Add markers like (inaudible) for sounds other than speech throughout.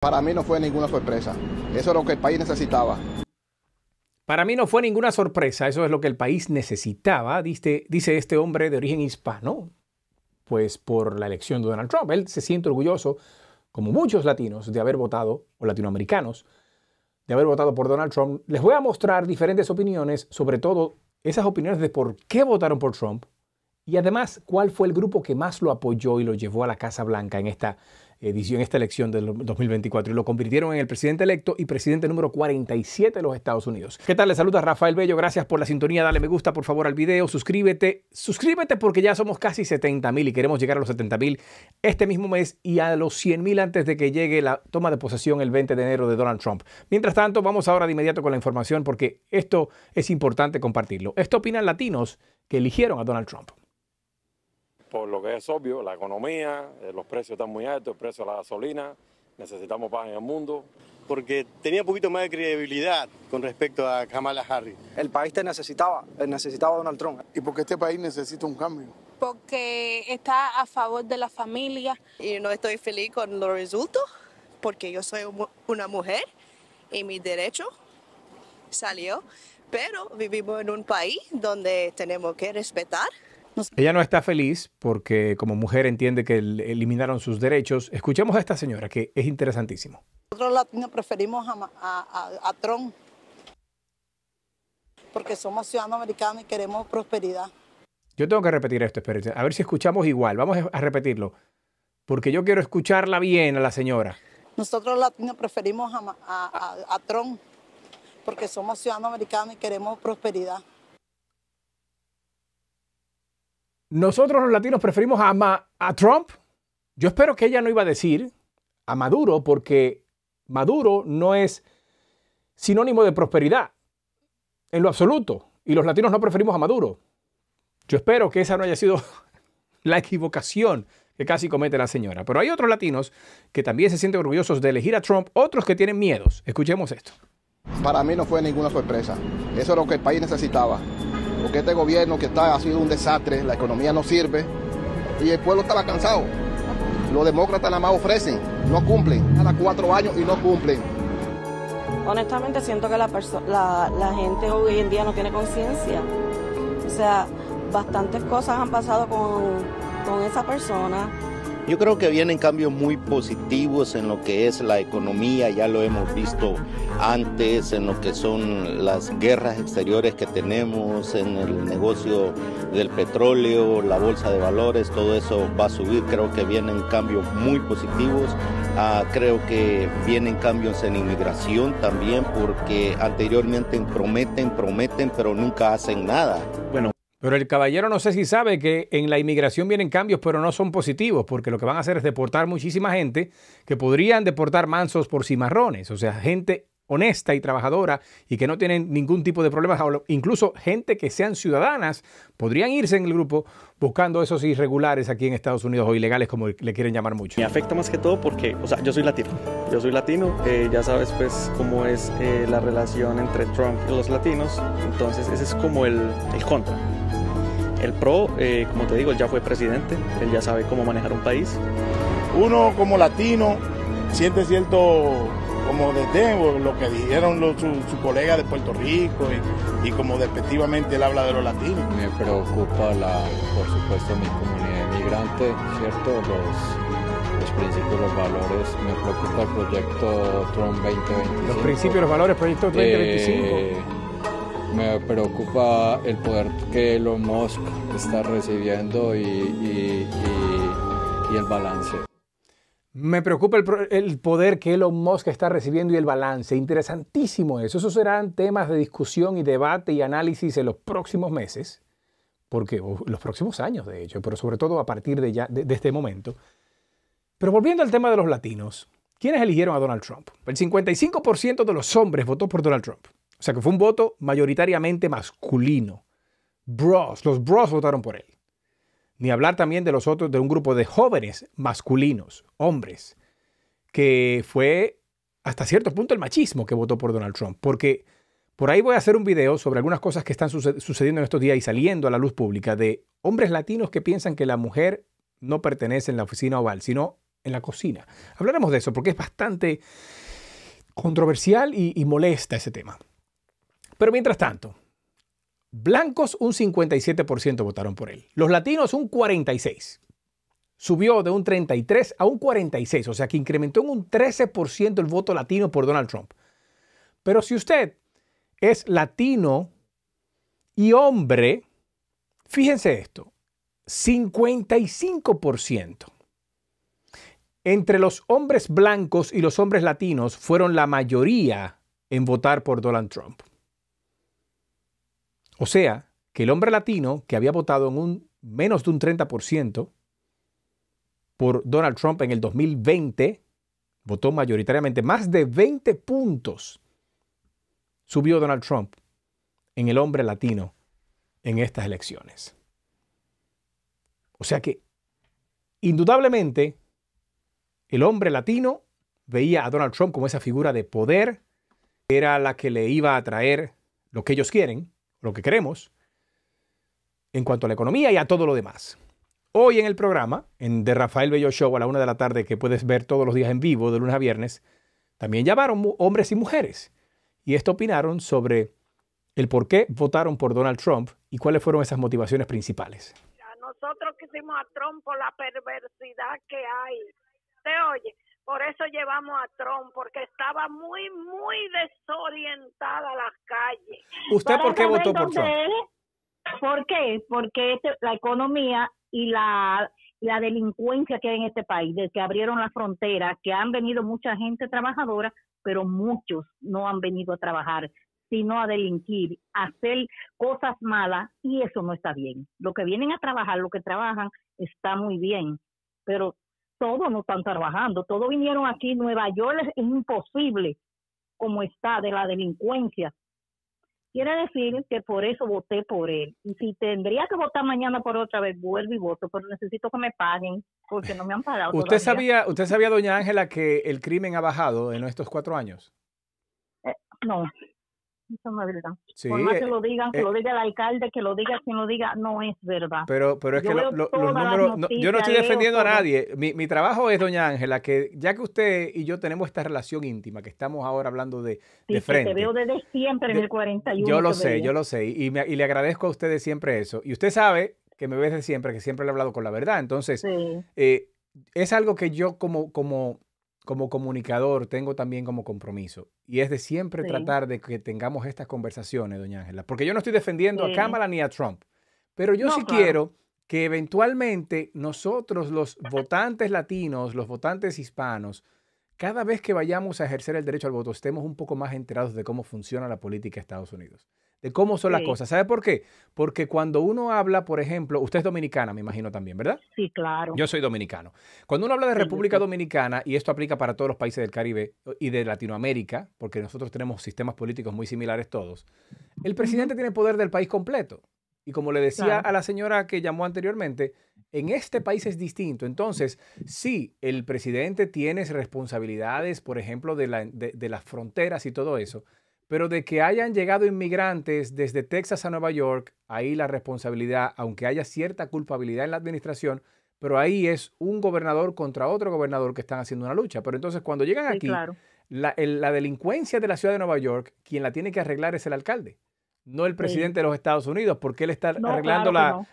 Para mí no fue ninguna sorpresa. Eso es lo que el país necesitaba. Para mí no fue ninguna sorpresa, eso es lo que el país necesitaba, dice, este hombre de origen hispano, pues por la elección de Donald Trump. Él se siente orgulloso, como muchos latinos, de haber votado, o latinoamericanos, de haber votado por Donald Trump. Les voy a mostrar diferentes opiniones, sobre todo esas opiniones de por qué votaron por Trump y además cuál fue el grupo que más lo apoyó y lo llevó a la Casa Blanca en esta edición, esta elección del 2024 y lo convirtieron en el presidente electo y presidente número 47 de los Estados Unidos. ¿Qué tal? Le saluda Rafael Bello, gracias por la sintonía, dale me gusta por favor al video, suscríbete, suscríbete porque ya somos casi 70 mil y queremos llegar a los 70 mil este mismo mes y a los 100 mil antes de que llegue la toma de posesión el 20 de enero de Donald Trump. Mientras tanto, vamos ahora de inmediato con la información porque esto es importante compartirlo. Esto opinan latinos que eligieron a Donald Trump por lo que es obvio, la economía, eh, los precios están muy altos, el precio de la gasolina, necesitamos paz en el mundo. Porque tenía un poquito más de credibilidad con respecto a Kamala Harris. El país te necesitaba, eh, necesitaba Donald Trump. ¿Y por qué este país necesita un cambio? Porque está a favor de la familia. Y no estoy feliz con los resultados, porque yo soy una mujer y mi derecho salió. Pero vivimos en un país donde tenemos que respetar ella no está feliz porque como mujer entiende que eliminaron sus derechos. Escuchemos a esta señora que es interesantísimo. Nosotros latinos preferimos a, a, Trump porque somos ciudadanos americanos y queremos prosperidad. Yo tengo que repetir esto, espérense. A ver si escuchamos igual. Vamos a repetirlo. Porque yo quiero escucharla bien a la señora. Nosotros latinos preferimos a, a, a Trump porque somos ciudadanos americanos y queremos prosperidad. nosotros los latinos preferimos a, Trump. Yo espero que ella no iba a decir a Maduro porque Maduro no es sinónimo de prosperidad en lo absoluto. Y los latinos no preferimos a Maduro. Yo espero que esa no haya sido (laughs) la equivocación que casi comete la señora. Pero hay otros latinos que también se sienten orgullosos de elegir a Trump, otros que tienen miedos. Escuchemos esto. Para mí no fue ninguna sorpresa. Eso es lo que el país necesitaba porque este gobierno que está ha sido un desastre, la economía no sirve y el pueblo estaba cansado. Los demócratas nada más ofrecen, no cumplen, cada cuatro años y no cumplen. Honestamente siento que la, la, la gente hoy en día no tiene conciencia. O sea, bastantes cosas han pasado con, con esa persona yo creo que vienen cambios muy positivos en lo que es la economía, ya lo hemos visto antes, en lo que son las guerras exteriores que tenemos, en el negocio del petróleo, la bolsa de valores, todo eso va a subir. Creo que vienen cambios muy positivos. Ah, creo que vienen cambios en inmigración también, porque anteriormente prometen, prometen, pero nunca hacen nada. Bueno. Pero el caballero no sé si sabe que en la inmigración vienen cambios, pero no son positivos, porque lo que van a hacer es deportar muchísima gente que podrían deportar mansos por cimarrones, o sea, gente honesta y trabajadora y que no tienen ningún tipo de problemas, incluso gente que sean ciudadanas, podrían irse en el grupo buscando esos irregulares aquí en Estados Unidos o ilegales, como le quieren llamar mucho. Me afecta más que todo porque, o sea, yo soy latino, yo soy latino, eh, ya sabes pues cómo es eh, la relación entre Trump y los latinos, entonces ese es como el, el contra el PRO, eh, como te digo, él ya fue presidente, él ya sabe cómo manejar un país. Uno como latino siente cierto como detengo lo que dijeron los, colegas de Puerto Rico y, como despectivamente él habla de los latinos. Me preocupa la, por supuesto, mi comunidad migrante, ¿cierto? Los, los principios, los valores, me preocupa el proyecto Trump 2025. Los principios, los valores, proyecto eh, Trump 2025 me preocupa el poder que Elon Musk está recibiendo y, el balance. Me preocupa el, poder que Elon Musk está recibiendo y el balance. Interesantísimo eso. Esos serán temas de discusión y debate y análisis en los próximos meses, porque los próximos años, de hecho, pero sobre todo a partir de, de este momento. Pero volviendo al tema de los latinos, ¿quiénes eligieron a Donald Trump? El 55% de los hombres votó por Donald Trump. O sea que fue un voto mayoritariamente masculino. Bros, los bros votaron por él. Ni hablar también de los otros, de un grupo de jóvenes masculinos, hombres, que fue hasta cierto punto el machismo que votó por Donald Trump. Porque por ahí voy a hacer un video sobre algunas cosas que están sucediendo en estos días y saliendo a la luz pública de hombres latinos que piensan que la mujer no pertenece en la oficina oval, sino en la cocina. Hablaremos de eso porque es bastante controversial y, y molesta ese tema. Pero mientras tanto, blancos un 57% votaron por él, los latinos un 46%. Subió de un 33 a un 46, o sea que incrementó en un 13% el voto latino por Donald Trump. Pero si usted es latino y hombre, fíjense esto, 55%. Entre los hombres blancos y los hombres latinos fueron la mayoría en votar por Donald Trump. O sea, que el hombre latino que había votado en un menos de un 30% por Donald Trump en el 2020, votó mayoritariamente más de 20 puntos. Subió Donald Trump en el hombre latino en estas elecciones. O sea que, indudablemente, el hombre latino veía a Donald Trump como esa figura de poder, era la que le iba a traer lo que ellos quieren, lo que queremos, en cuanto a la economía y a todo lo demás. Hoy en el programa, en de Rafael Bello Show a la una de la tarde, que puedes ver todos los días en vivo, de lunes a viernes, también llamaron hombres y mujeres. Y esto opinaron sobre el por qué votaron por Donald Trump y cuáles fueron esas motivaciones principales. nosotros quisimos a Trump por la perversidad que hay. ¿Te oye? Por eso llevamos a Trump, porque estaba muy, muy desorientada las calles. ¿Usted por qué votó por Trump? ¿Por qué? Porque este, la economía y la, la delincuencia que hay en este país, desde que abrieron las fronteras, que han venido mucha gente trabajadora, pero muchos no han venido a trabajar, sino a delinquir, a hacer cosas malas, y eso no está bien. Lo que vienen a trabajar, lo que trabajan, está muy bien, pero todos no están trabajando, todos vinieron aquí, Nueva York es imposible como está de la delincuencia. Quiere decir que por eso voté por él. Y si tendría que votar mañana por otra vez, vuelvo y voto, pero necesito que me paguen porque no me han pagado. ¿Usted sabía, usted sabía, doña Ángela, que el crimen ha bajado en estos cuatro años? Eh, no, eso no es verdad. Por más que lo eh, digan, eh. lo diga el alcalde, que lo diga quien lo diga, no es verdad. Pero, pero es que los números, yo no estoy defendiendo a nadie. Mi, trabajo es, doña Ángela, que ya que usted y yo tenemos esta relación íntima, que estamos ahora hablando de, frente. te veo desde siempre en el 41. Yo lo sé, yo lo sé. Y, le agradezco a ustedes siempre eso. Y usted sabe que me ve desde siempre, que siempre le he hablado con la verdad. Entonces, eh, es algo que yo como, como como comunicador tengo también como compromiso y es de siempre tratar de que tengamos estas conversaciones, doña Ángela, porque yo no estoy defendiendo a Kamala ni a Trump, pero yo sí quiero que eventualmente nosotros los votantes latinos, los votantes hispanos, cada vez que vayamos a ejercer el derecho al voto, estemos un poco más enterados de cómo funciona la política de Estados Unidos de cómo son las cosas. ¿Sabe por qué? Porque cuando uno habla, por ejemplo, usted es dominicana, me imagino también, ¿verdad? Sí, claro. Yo soy dominicano. Cuando uno habla de República Dominicana, y esto aplica para todos los países del Caribe y de Latinoamérica, porque nosotros tenemos sistemas políticos muy similares todos, el presidente tiene poder del país completo. Y como le decía a la señora que llamó anteriormente, en este país es distinto. Entonces, si el presidente tiene responsabilidades, por ejemplo, de, la, de las fronteras y todo eso, pero de que hayan llegado inmigrantes desde Texas a Nueva York, ahí la responsabilidad, aunque haya cierta culpabilidad en la administración, pero ahí es un gobernador contra otro gobernador que están haciendo una lucha. Pero entonces cuando llegan aquí, la, delincuencia de la ciudad de Nueva York, quien la tiene que arreglar es el alcalde, no el presidente de los Estados Unidos, porque él está arreglando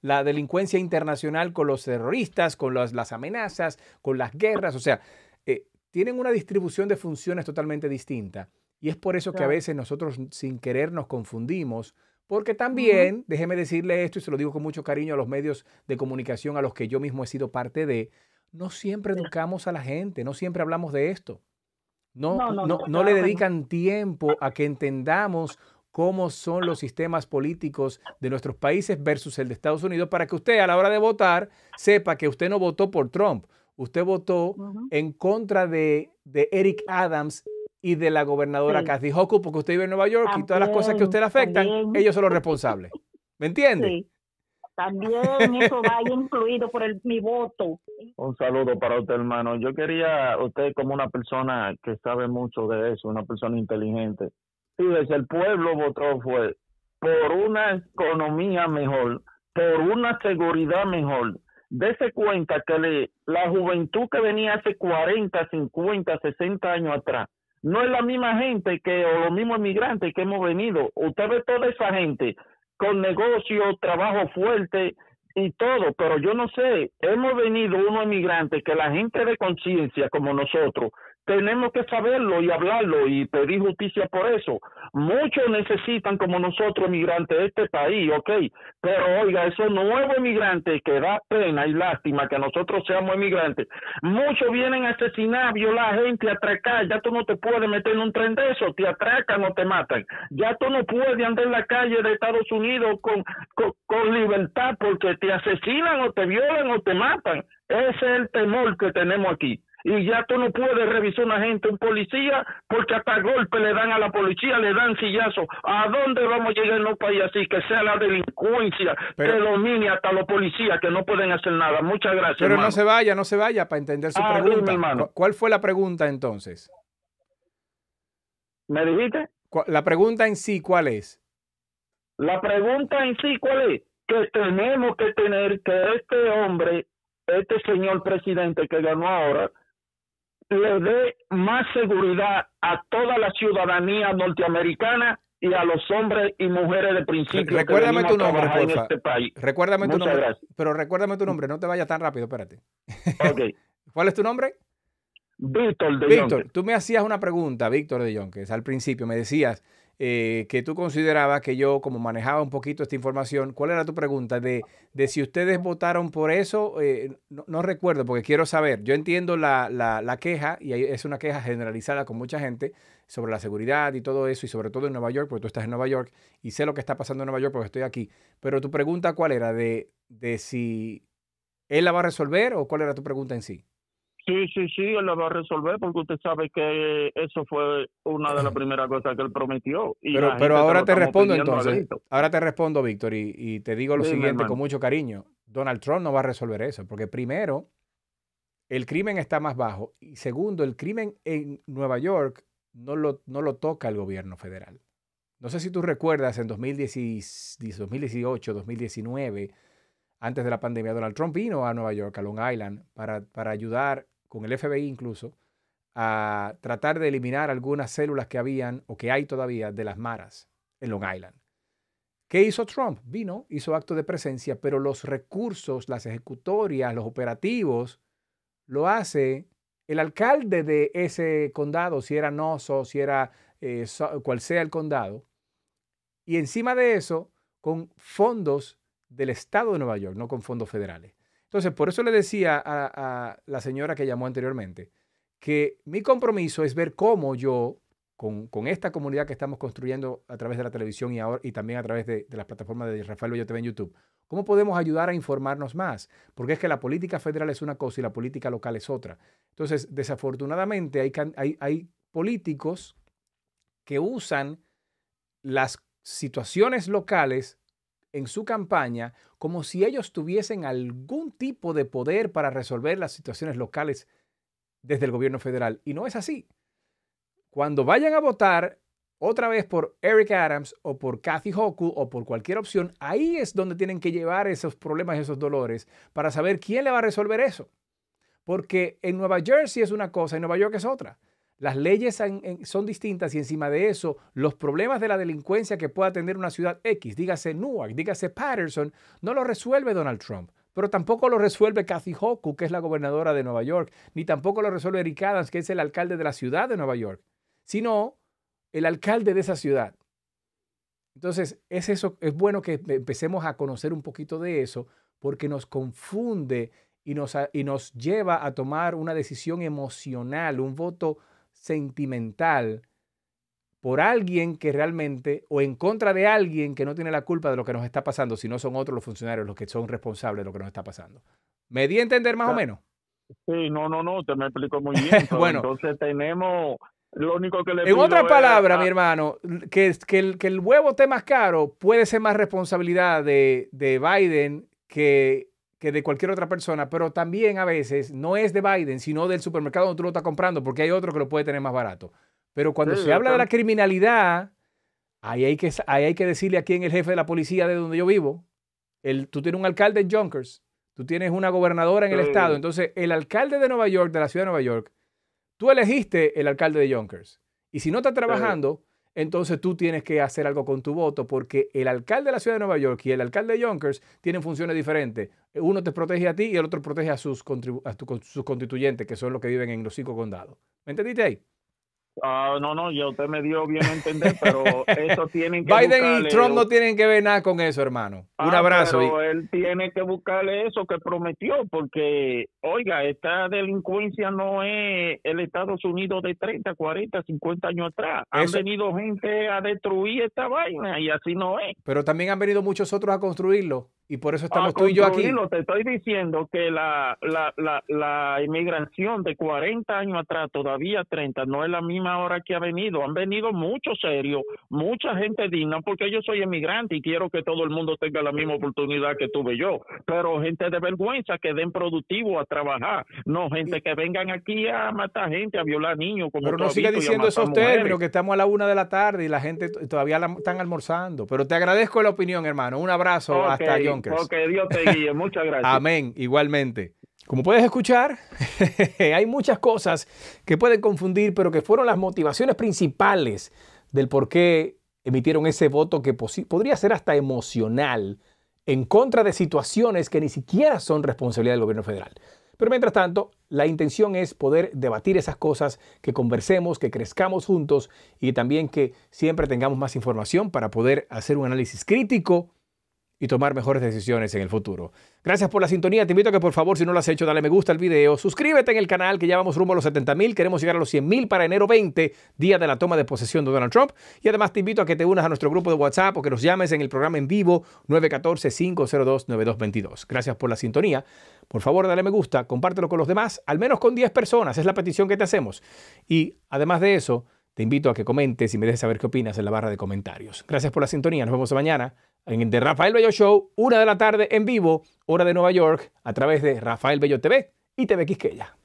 la, delincuencia internacional con los terroristas, con las amenazas, con las guerras. O sea, eh, tienen una distribución de funciones totalmente distinta y es por eso que a veces nosotros sin querer nos confundimos, porque también, déjeme decirle esto y se lo digo con mucho cariño a los medios de comunicación a los que yo mismo he sido parte de, no siempre educamos a la gente, no siempre hablamos de esto. No, no, le dedican tiempo a que entendamos cómo son los sistemas políticos de nuestros países versus el de Estados Unidos para que usted a la hora de votar sepa que usted no votó por Trump, usted votó en contra de, de Eric Adams y de la gobernadora Casi Kathy porque usted vive en Nueva York y todas las cosas que a usted le afectan, ellos son los responsables. (laughs) ¿Me entiende? También eso va incluido por mi voto. Un saludo para usted, hermano. Yo quería, usted como una persona que sabe mucho de eso, una persona inteligente, desde el pueblo votó fue por una economía mejor, por una seguridad mejor, dese cuenta que la juventud que venía hace 40, 50, 60 años atrás no es la misma gente que o los mismos inmigrantes que hemos venido. Usted ve toda esa gente con negocio, trabajo fuerte y todo, pero yo no sé, hemos venido unos inmigrantes que la gente de conciencia como nosotros tenemos que saberlo y hablarlo y pedir justicia por eso. Muchos necesitan, como nosotros, emigrantes de este país, ok, pero oiga, esos nuevos emigrantes que da pena y lástima que nosotros seamos emigrantes, muchos vienen a asesinar, violar a gente, atracar, ya tú no te puedes meter en un tren de eso, te atracan o te matan, ya tú no puedes andar en la calle de Estados Unidos con, con libertad porque te asesinan o te violan o te matan. Ese es el temor que tenemos aquí y ya tú no puedes revisar una gente, un policía, porque hasta golpe le dan a la policía, le dan sillazo. ¿A dónde vamos a llegar en un país así? Que sea la delincuencia pero, que domine hasta los policías que no pueden hacer nada. Muchas gracias. Pero no se vaya, no se vaya para entender su ah, pregunta. ¿Cuál fue la pregunta entonces? ¿Me dijiste? La pregunta en sí, ¿cuál es? La pregunta en sí, ¿cuál es? Que tenemos que tener que este hombre, este señor presidente que ganó ahora, le dé más seguridad a toda la ciudadanía norteamericana y a los hombres y mujeres de principio. Este recuérdame tu nombre, Recuérdame tu nombre. Pero recuérdame tu nombre, no te vayas tan rápido, espérate. (laughs) ¿Cuál es tu nombre? Víctor de Víctor, tú me hacías una pregunta, Víctor de Yonques, al principio. Me decías eh, que tú considerabas que yo, como manejaba un poquito esta información, ¿cuál era tu pregunta? De, de si ustedes votaron por eso, eh, no, recuerdo, porque quiero saber. Yo entiendo la, queja, y es una queja generalizada con mucha gente, sobre la seguridad y todo eso, y sobre todo en Nueva York, porque tú estás en Nueva York y sé lo que está pasando en Nueva York porque estoy aquí. Pero tu pregunta, ¿cuál era? ¿De, de si él la va a resolver o cuál era tu pregunta en sí? Sí, sí, sí, él la va a resolver porque usted sabe que eso fue una de las (clears throat) primeras cosas que él prometió. pero, ahora te respondo entonces. Ahora te respondo, Víctor, y, te digo lo siguiente con mucho cariño. Donald Trump no va a resolver eso porque primero, el crimen está más bajo y segundo, el crimen en Nueva York no lo, no lo toca el gobierno federal. No sé si tú recuerdas en 2018, 2019 antes de la pandemia, Donald Trump vino a Nueva York, a Long Island, para, ayudar con el FBI incluso a tratar de eliminar algunas células que habían o que hay todavía de las maras en Long Island. ¿Qué hizo Trump? Vino, hizo acto de presencia, pero los recursos, las ejecutorias, los operativos, lo hace el alcalde de ese condado, si era Noso, si era eh, cual sea el condado. Y encima de eso, con fondos del Estado de Nueva York, no con fondos federales. Entonces, por eso le decía a, la señora que llamó anteriormente que mi compromiso es ver cómo yo, con, esta comunidad que estamos construyendo a través de la televisión y, ahora, y también a través de, las plataformas de Rafael Bello TV en YouTube, ¿Cómo podemos ayudar a informarnos más? Porque es que la política federal es una cosa y la política local es otra. Entonces, desafortunadamente hay, políticos que usan las situaciones locales en su campaña como si ellos tuviesen algún tipo de poder para resolver las situaciones locales desde el gobierno federal. Y no es así. Cuando vayan a votar otra vez por Eric Adams o por Kathy Hoku o por cualquier opción, ahí es donde tienen que llevar esos problemas y esos dolores para saber quién le va a resolver eso. Porque en Nueva Jersey es una cosa y Nueva York es otra las leyes son distintas y encima de eso, los problemas de la delincuencia que pueda tener una ciudad X, dígase Newark, dígase Patterson, no lo resuelve Donald Trump. Pero tampoco lo resuelve Kathy Hochul, que es la gobernadora de Nueva York, ni tampoco lo resuelve Eric Adams, que es el alcalde de la ciudad de Nueva York, sino el alcalde de esa ciudad. Entonces, es eso, es bueno que empecemos a conocer un poquito de eso, porque nos confunde y nos, y nos lleva a tomar una decisión emocional, un voto sentimental por alguien que realmente, o en contra de alguien que no tiene la culpa de lo que nos está pasando, si no son otros los funcionarios los que son responsables de lo que nos está pasando. ¿Me di a entender más o menos? Sí, no, no, no, te me explico muy bien. (laughs) bueno, entonces tenemos, lo único que le En otras palabras, mi hermano, que, que, el, que el huevo esté más caro puede ser más responsabilidad de, de Biden que que de cualquier otra persona, pero también a veces no es de Biden, sino del supermercado donde tú lo estás comprando, porque hay otro que lo puede tener más barato. Pero cuando se habla de la criminalidad, ahí hay, que, hay que decirle a quién el jefe de la policía de donde yo vivo. El, tú tienes un alcalde de Junkers, tú tienes una gobernadora en el estado. Entonces, el alcalde de Nueva York, de la ciudad de Nueva York, tú elegiste el alcalde de Junkers. Y si no está trabajando, entonces tú tienes que hacer algo con tu voto porque el alcalde de la ciudad de Nueva York y el alcalde de Yonkers tienen funciones diferentes. Uno te protege a ti y el otro protege a sus, sus constituyentes, que son los que viven en los cinco condados. ¿Me entendiste ahí? Ah, no, no, ya usted me dio bien a entender, pero eso (laughs) tienen que Biden y Trump no tienen que ver nada con eso, hermano. Un ah, abrazo. Pero él tiene que buscarle eso que prometió, porque, oiga, esta delincuencia no es el Estados Unidos de 30, 40, 50 años atrás. Han venido gente a destruir esta vaina y así no es. Pero también han venido muchos otros a construirlo. Y por eso estamos ah, tú y yo aquí. Te estoy diciendo que la, la, la, la inmigración de 40 años atrás, todavía 30, no es la misma hora que ha venido. Han venido muchos serios, mucha gente digna, porque yo soy emigrante y quiero que todo el mundo tenga la misma oportunidad que tuve yo. Pero gente de vergüenza que den productivo a trabajar, no gente que vengan aquí a matar gente, a violar niños. Como pero no sigue diciendo esos términos, que estamos a la una de la tarde y la gente todavía están almorzando. Pero te agradezco la opinión, hermano. Un abrazo hasta John. Ok Dios te guíe. Muchas (laughs) gracias. Amén, igualmente. Como puedes escuchar, (laughs) hay muchas cosas que pueden confundir, pero que fueron las motivaciones principales del por qué emitieron ese voto que podría ser hasta emocional en contra de situaciones que ni siquiera son responsabilidad del gobierno federal. Pero mientras tanto, la intención es poder debatir esas cosas, que conversemos, que crezcamos juntos y también que siempre tengamos más información para poder hacer un análisis crítico y tomar mejores decisiones en el futuro. Gracias por la sintonía. Te invito a que por favor, si no lo has hecho, dale me gusta al video. Suscríbete en el canal que ya vamos rumbo a los 70 mil. Queremos llegar a los 100 mil para enero 20, día de la toma de posesión de Donald Trump. Y además te invito a que te unas a nuestro grupo de WhatsApp o que nos llames en el programa en vivo 914-502-9222. Gracias por la sintonía. Por favor, dale me gusta, compártelo con los demás, al menos con 10 personas. Es la petición que te hacemos. Y además de eso, te invito a que comentes y me dejes saber qué opinas en la barra de comentarios. Gracias por la sintonía. Nos vemos mañana en The Rafael Bello Show, una de la tarde en vivo, hora de Nueva York, a través de Rafael Bello TV y TV Quisqueya.